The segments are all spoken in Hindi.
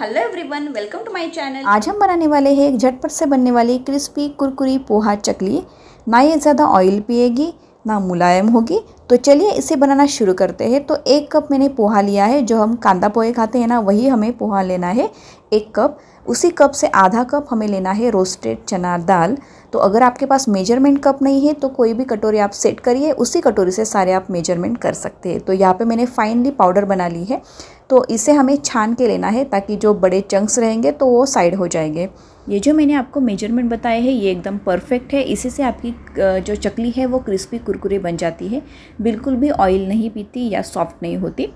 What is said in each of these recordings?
hello everyone welcome to my channel आज हम बनाने वाले हैं एक झटपट से बनने वाली क्रिस्पी कुरकुरी पोहा चकली ना ये ज़्यादा ऑयल पिएगी ना मुलायम होगी तो चलिए इसे बनाना शुरू करते हैं तो एक कप मैंने पोहा लिया है जो हम कांदा पोहे खाते हैं ना वही हमें पोहा लेना है एक कप उसी कप से आधा कप हमें लेना है रोस्टेड चना दाल तो अगर आपके पास मेजरमेंट कप नहीं है तो कोई भी कटोरी आप सेट करिए उसी कटोरी से सारे आप मेजरमेंट कर सकते हैं तो यहाँ पे मैंने फाइनली पाउडर बना ली है तो इसे हमें छान के लेना है ताकि जो बड़े चंक्स रहेंगे तो वो साइड हो जाएंगे ये जो मैंने आपको मेजरमेंट बताया है ये एकदम परफेक्ट है इसी से आपकी जो चकली है वो क्रिस्पी कुरकुरे बन जाती है बिल्कुल भी ऑयल नहीं पीती या सॉफ्ट नहीं होती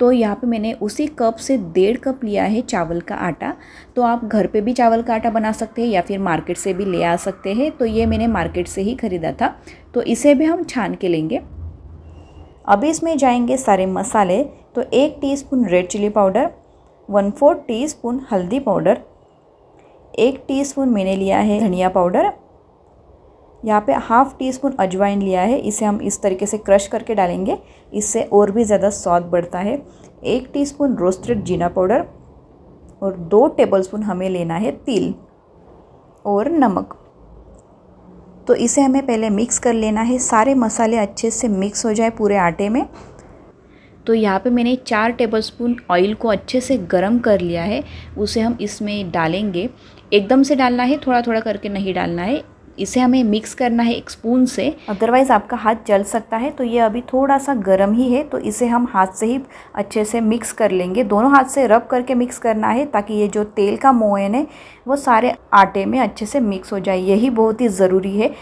तो यहाँ पे मैंने उसी कप से डेढ़ कप लिया है चावल का आटा तो आप घर पे भी चावल का आटा बना सकते हैं या फिर मार्केट से भी ले आ सकते हैं तो ये मैंने मार्केट से ही ख़रीदा था तो इसे भी हम छान के लेंगे अभी इसमें जाएंगे सारे मसाले तो एक teaspoon red chilli powder one four teaspoon हल्दी पाउडर एक टीस्पून मैंने लिया है धनिया पाउडर यहाँ पे हाफ़ टी स्पून अजवाइन लिया है इसे हम इस तरीके से क्रश करके डालेंगे इससे और भी ज़्यादा स्वाद बढ़ता है एक टीस्पून रोस्टेड जीना पाउडर और दो टेबलस्पून हमें लेना है तिल और नमक तो इसे हमें पहले मिक्स कर लेना है सारे मसाले अच्छे से मिक्स हो जाए पूरे आटे में तो यहाँ पे मैंने चार टेबलस्पून ऑयल को अच्छे से गर्म कर लिया है उसे हम इसमें डालेंगे एकदम से डालना है थोड़ा थोड़ा करके नहीं डालना है इसे हमें मिक्स करना है एक स्पून से अदरवाइज़ आपका हाथ जल सकता है तो ये अभी थोड़ा सा गर्म ही है तो इसे हम हाथ से ही अच्छे से मिक्स कर लेंगे दोनों हाथ से रब करके मिक्स करना है ताकि ये जो तेल का मोयन है वो सारे आटे में अच्छे से मिक्स हो जाए यही बहुत ही ज़रूरी है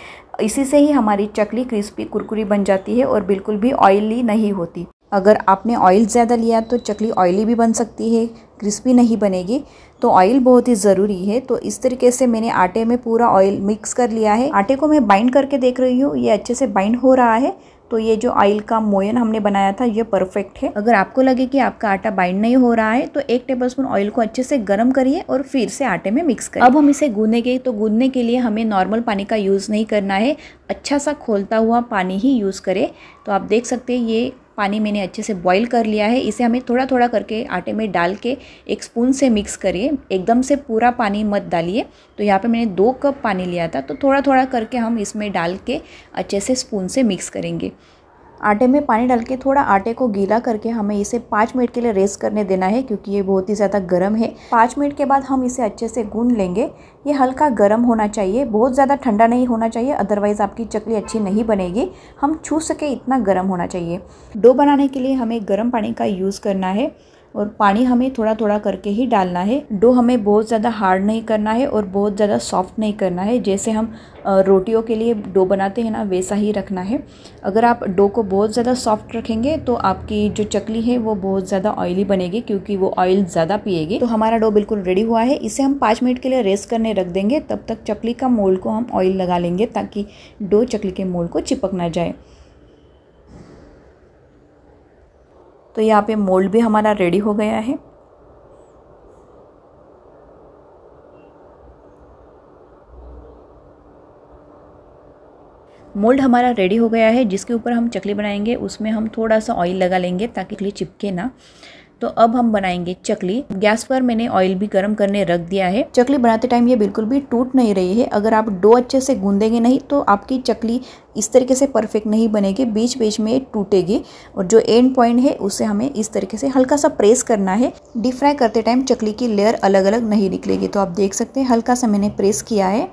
इसी से ही हमारी चकली क्रिस्पी कुरकुरी बन जाती है और बिल्कुल भी ऑयली नहीं होती अगर आपने ऑयल ज़्यादा लिया तो चकली ऑयली भी बन सकती है क्रिस्पी नहीं बनेगी तो ऑयल बहुत ही ज़रूरी है तो इस तरीके से मैंने आटे में पूरा ऑयल मिक्स कर लिया है आटे को मैं बाइंड करके देख रही हूँ ये अच्छे से बाइंड हो रहा है तो ये जो ऑयल का मोयन हमने बनाया था ये परफेक्ट है अगर आपको लगे कि आपका आटा बाइंड नहीं हो रहा है तो एक टेबलस्पून ऑयल को अच्छे से गर्म करिए और फिर से आटे में मिक्स करिए अब हम इसे गूंदेंगे तो गूंदने के लिए हमें नॉर्मल पानी का यूज़ नहीं करना है अच्छा सा खोलता हुआ पानी ही यूज़ करें तो आप देख सकते हैं ये पानी मैंने अच्छे से बॉईल कर लिया है इसे हमें थोड़ा थोड़ा करके आटे में डाल के एक स्पून से मिक्स करिए एकदम से पूरा पानी मत डालिए तो यहाँ पे मैंने दो कप पानी लिया था तो थोड़ा थोड़ा करके हम इसमें डाल के अच्छे से स्पून से मिक्स करेंगे आटे में पानी डाल के थोड़ा आटे को गीला करके हमें इसे पाँच मिनट के लिए रेस्ट करने देना है क्योंकि ये बहुत ही ज़्यादा गर्म है पाँच मिनट के बाद हम इसे अच्छे से गून लेंगे ये हल्का गर्म होना चाहिए बहुत ज़्यादा ठंडा नहीं होना चाहिए अदरवाइज़ आपकी चकली अच्छी नहीं बनेगी हम छू सके इतना गर्म होना चाहिए डो बनाने के लिए हमें गर्म पानी का यूज़ करना है और पानी हमें थोड़ा थोड़ा करके ही डालना है डो हमें बहुत ज़्यादा हार्ड नहीं करना है और बहुत ज़्यादा सॉफ्ट नहीं करना है जैसे हम रोटियों के लिए डो बनाते हैं ना वैसा ही रखना है अगर आप डो को बहुत ज़्यादा सॉफ्ट रखेंगे तो आपकी जो चकली है वो बहुत ज़्यादा ऑयली बनेगी क्योंकि वो ऑयल ज़्यादा पिएगी तो हमारा डो बिल्कुल रेडी हुआ है इसे हम पाँच मिनट के लिए रेस्ट करने रख देंगे तब तक चकली का मोल को हम ऑयल लगा लेंगे ताकि डो चकली के मोल को चिपक ना जाए तो यहाँ पे मोल्ड भी हमारा रेडी हो गया है मोल्ड हमारा रेडी हो गया है जिसके ऊपर हम चकली बनाएंगे उसमें हम थोड़ा सा ऑयल लगा लेंगे ताकि चकली चिपके ना तो अब हम बनाएंगे चकली गैस पर मैंने ऑयल भी गर्म करने रख दिया है चकली बनाते टाइम ये बिल्कुल भी टूट नहीं रही है अगर आप डो अच्छे से गूंदेंगे नहीं तो आपकी चकली इस तरीके से परफेक्ट नहीं बनेगी बीच बीच में टूटेगी और जो एंड पॉइंट है उसे हमें इस तरीके से हल्का सा प्रेस करना है डीप फ्राई करते टाइम चकली की लेयर अलग अलग नहीं निकलेगी तो आप देख सकते हैं हल्का सा मैंने प्रेस किया है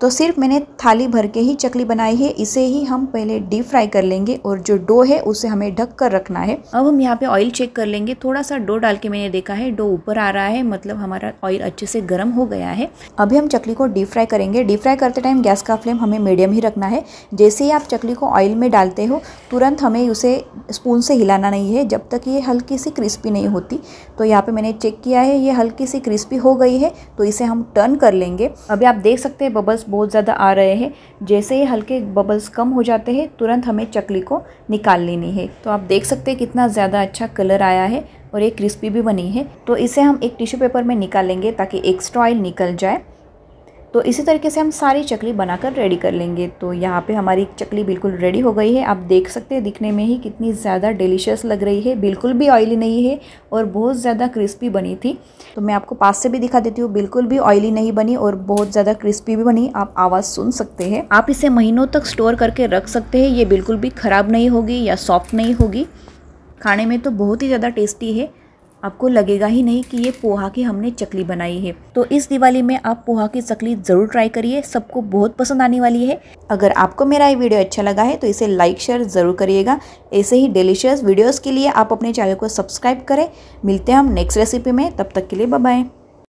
तो सिर्फ मैंने थाली भर के ही चकली बनाई है इसे ही हम पहले डीप फ्राई कर लेंगे और जो डो है उसे हमें ढक कर रखना है अब हम यहाँ पे ऑयल चेक कर लेंगे थोड़ा सा डो डाल के मैंने देखा है डो ऊपर आ रहा है मतलब हमारा ऑयल अच्छे से गर्म हो गया है अभी हम चकली को डीप फ्राई करेंगे डीप फ्राई करते टाइम गैस का फ्लेम हमें मीडियम ही रखना है जैसे ही आप चकली को ऑयल में डालते हो तुरंत हमें उसे स्पून से हिलाना नहीं है जब तक ये हल्की सी क्रिस्पी नहीं होती तो यहाँ पर मैंने चेक किया है ये हल्की सी क्रिस्पी हो गई है तो इसे हम टर्न कर लेंगे अभी आप देख सकते हैं बबल्स बहुत ज़्यादा आ रहे हैं जैसे ही हल्के बबल्स कम हो जाते हैं तुरंत हमें चकली को निकाल लेनी है तो आप देख सकते हैं कितना ज़्यादा अच्छा कलर आया है और ये क्रिस्पी भी बनी है तो इसे हम एक टिश्यू पेपर में निकालेंगे ताकि एक्स्ट्रा ऑयल निकल जाए तो इसी तरीके से हम सारी चकली बनाकर रेडी कर लेंगे तो यहाँ पे हमारी चकली बिल्कुल रेडी हो गई है आप देख सकते हैं दिखने में ही कितनी ज़्यादा डिलीशियस लग रही है बिल्कुल भी ऑयली नहीं है और बहुत ज़्यादा क्रिस्पी बनी थी तो मैं आपको पास से भी दिखा देती हूँ बिल्कुल भी ऑयली नहीं बनी और बहुत ज़्यादा क्रिस्पी भी बनी आप आवाज़ सुन सकते हैं आप इसे महीनों तक स्टोर करके रख सकते हैं ये बिल्कुल भी ख़राब नहीं होगी या सॉफ्ट नहीं होगी खाने में तो बहुत ही ज़्यादा टेस्टी है आपको लगेगा ही नहीं कि ये पोहा की हमने चकली बनाई है तो इस दिवाली में आप पोहा की चकली ज़रूर ट्राई करिए सबको बहुत पसंद आने वाली है अगर आपको मेरा ये वीडियो अच्छा लगा है तो इसे लाइक शेयर ज़रूर करिएगा ऐसे ही डिलीशियस वीडियोज़ के लिए आप अपने चैनल को सब्सक्राइब करें मिलते हैं हम नेक्स्ट रेसिपी में तब तक के लिए बाय